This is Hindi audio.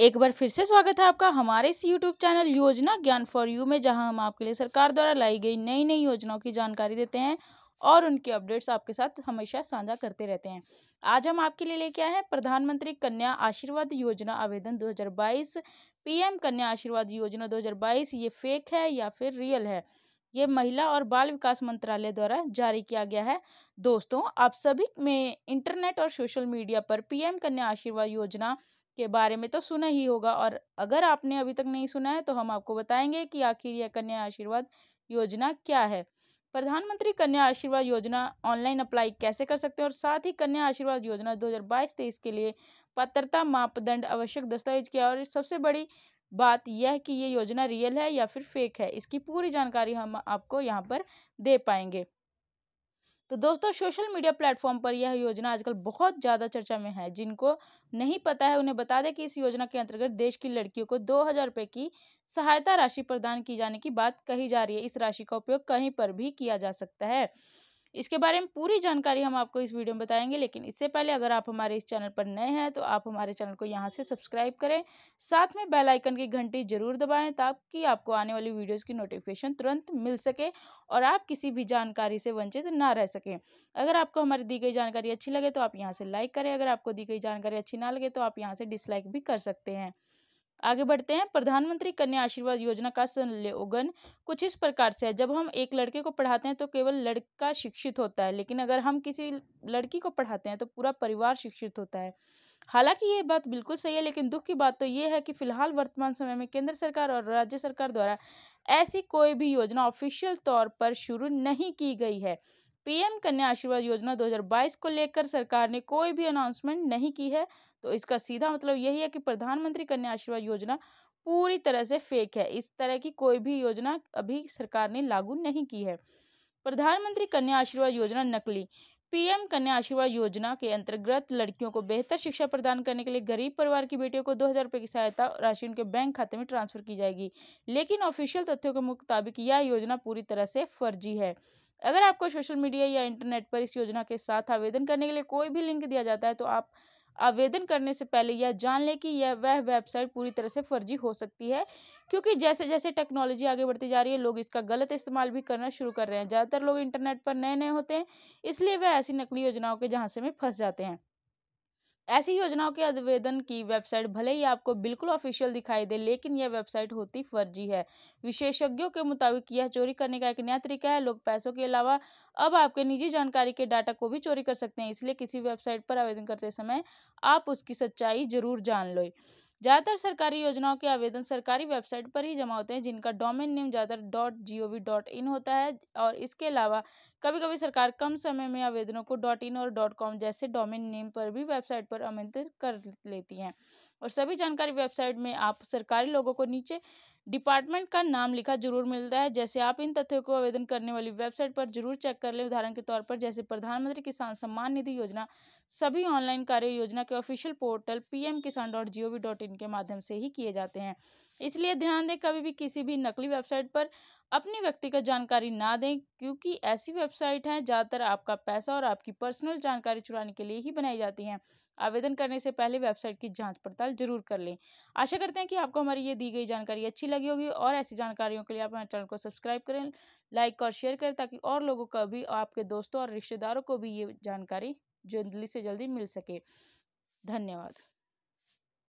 एक बार फिर से स्वागत है आपका हमारे इस यूट्यूब चैनल योजना ज्ञान फॉर यू में जहां हम आपके लिए सरकार द्वारा लाई गई नई नई योजनाओं की जानकारी देते हैं और उनके अपडेट्स आपके साथ हमेशा साझा करते रहते हैं आज हम आपके लिए लेके आए हैं प्रधानमंत्री कन्या आशीर्वाद योजना आवेदन 2022 पीएम कन्या आशीर्वाद योजना 2022 ये फेक है या फिर रियल है ये महिला और बाल विकास मंत्रालय द्वारा जारी किया गया है दोस्तों आप सभी में इंटरनेट और सोशल मीडिया पर पीएम कन्या आशीर्वाद योजना के बारे में तो सुना ही होगा और अगर आपने अभी तक नहीं सुना है तो हम आपको बताएंगे कि आखिर यह कन्या आशीर्वाद योजना क्या है प्रधानमंत्री कन्या आशीर्वाद योजना ऑनलाइन अप्लाई कैसे कर सकते हैं और साथ ही कन्या आशीर्वाद योजना 2022-23 के लिए पात्रता मापदंड आवश्यक दस्तावेज किया और सबसे बड़ी बात यह कि ये योजना रियल है या फिर फेक है इसकी पूरी जानकारी हम आपको यहाँ पर दे पाएंगे तो दोस्तों सोशल मीडिया प्लेटफॉर्म पर यह योजना आजकल बहुत ज़्यादा चर्चा में है जिनको नहीं पता है उन्हें बता दें कि इस योजना के अंतर्गत देश की लड़कियों को दो हज़ार रुपये की सहायता राशि प्रदान की जाने की बात कही जा रही है इस राशि का उपयोग कहीं पर भी किया जा सकता है इसके बारे में पूरी जानकारी हम आपको इस वीडियो में बताएंगे लेकिन इससे पहले अगर आप हमारे इस चैनल पर नए हैं तो आप हमारे चैनल को यहाँ से सब्सक्राइब करें साथ में बेल आइकन की घंटी जरूर दबाएं ताकि आपको आने वाली वीडियोस की नोटिफिकेशन तुरंत मिल सके और आप किसी भी जानकारी से वंचित ना रह सकें अगर आपको हमारी दी गई जानकारी अच्छी लगे तो आप यहाँ से लाइक करें अगर आपको दी गई जानकारी अच्छी ना लगे तो आप यहाँ से डिसलाइक भी कर सकते हैं आगे बढ़ते हैं प्रधानमंत्री कन्या आशीर्वाद योजना का संयोगन कुछ इस प्रकार से है जब हम एक लड़के को पढ़ाते हैं तो केवल लड़का शिक्षित होता है लेकिन अगर हम किसी लड़की को पढ़ाते हैं तो पूरा परिवार शिक्षित होता है हालांकि ये बात बिल्कुल सही है लेकिन दुख की बात तो ये है कि फिलहाल वर्तमान समय में केंद्र सरकार और राज्य सरकार द्वारा ऐसी कोई भी योजना ऑफिशियल तौर पर शुरू नहीं की गई है पीएम कन्या आशीर्वाद योजना 2022 को लेकर सरकार ने कोई भी अनाउंसमेंट नहीं की है तो इसका सीधा मतलब यही है कि प्रधानमंत्री कन्या आशीर्वाद योजना पूरी तरह से फेक है इस तरह की कोई भी योजना अभी सरकार ने लागू नहीं की है प्रधानमंत्री कन्या आशीर्वाद योजना नकली पीएम कन्या आशीर्वाद योजना के अंतर्गत लड़कियों को बेहतर शिक्षा प्रदान करने के लिए गरीब परिवार की बेटियों को दो हजार रुपये की सहायता राशि उनके बैंक खाते में ट्रांसफर की जाएगी लेकिन ऑफिशियल तथ्यों के मुताबिक यह योजना पूरी तरह से फर्जी है अगर आपको सोशल मीडिया या इंटरनेट पर इस योजना के साथ आवेदन करने के लिए कोई भी लिंक दिया जाता है तो आप आवेदन करने से पहले यह जान लें कि यह वह वेबसाइट पूरी तरह से फर्जी हो सकती है क्योंकि जैसे जैसे टेक्नोलॉजी आगे बढ़ती जा रही है लोग इसका गलत इस्तेमाल भी करना शुरू कर रहे हैं ज़्यादातर लोग इंटरनेट पर नए नए होते हैं इसलिए वह ऐसी नकली योजनाओं के जहाँ से में फंस जाते हैं ऐसी योजनाओं के आवेदन की वेबसाइट भले ही आपको बिल्कुल ऑफिशियल दिखाई दे लेकिन यह वेबसाइट होती फर्जी है विशेषज्ञों के मुताबिक यह चोरी करने का एक नया तरीका है लोग पैसों के अलावा अब आपके निजी जानकारी के डाटा को भी चोरी कर सकते हैं इसलिए किसी वेबसाइट पर आवेदन करते समय आप उसकी सच्चाई जरूर जान लो ज़्यादातर सरकारी योजनाओं के आवेदन सरकारी वेबसाइट पर ही जमा होते हैं जिनका डोमेन नेम ज़्यादातर dot G O V dot in होता है और इसके अलावा कभी कभी सरकार कम समय में आवेदनों को डॉट इन और डॉट कॉम जैसे डोमेन नेम पर भी वेबसाइट पर आमंत्रित कर लेती हैं और सभी जानकारी वेबसाइट में आप सरकारी लोगों को नीचे डिपार्टमेंट का नाम लिखा जरूर मिलता है जैसे आप इन तथ्यों को आवेदन करने वाली वेबसाइट पर जरूर चेक कर लें उदाहरण के तौर पर जैसे प्रधानमंत्री किसान सम्मान निधि योजना सभी ऑनलाइन कार्य योजना के ऑफिशियल पोर्टल पी डॉट के माध्यम से ही किए जाते हैं इसलिए ध्यान दें कभी भी किसी भी नकली वेबसाइट पर अपनी व्यक्तिगत जानकारी ना दें क्योंकि ऐसी वेबसाइट हैं ज़्यादातर आपका पैसा और आपकी पर्सनल जानकारी चुराने के लिए ही बनाई जाती हैं आवेदन करने से पहले वेबसाइट की जांच पड़ताल जरूर कर लें आशा करते हैं कि आपको हमारी ये दी गई जानकारी अच्छी लगी होगी और ऐसी जानकारियों के लिए आप हमारे चैनल को सब्सक्राइब करें लाइक और शेयर करें ताकि और लोगों को भी आपके दोस्तों और रिश्तेदारों को भी ये जानकारी जल्दी से जल्दी मिल सके धन्यवाद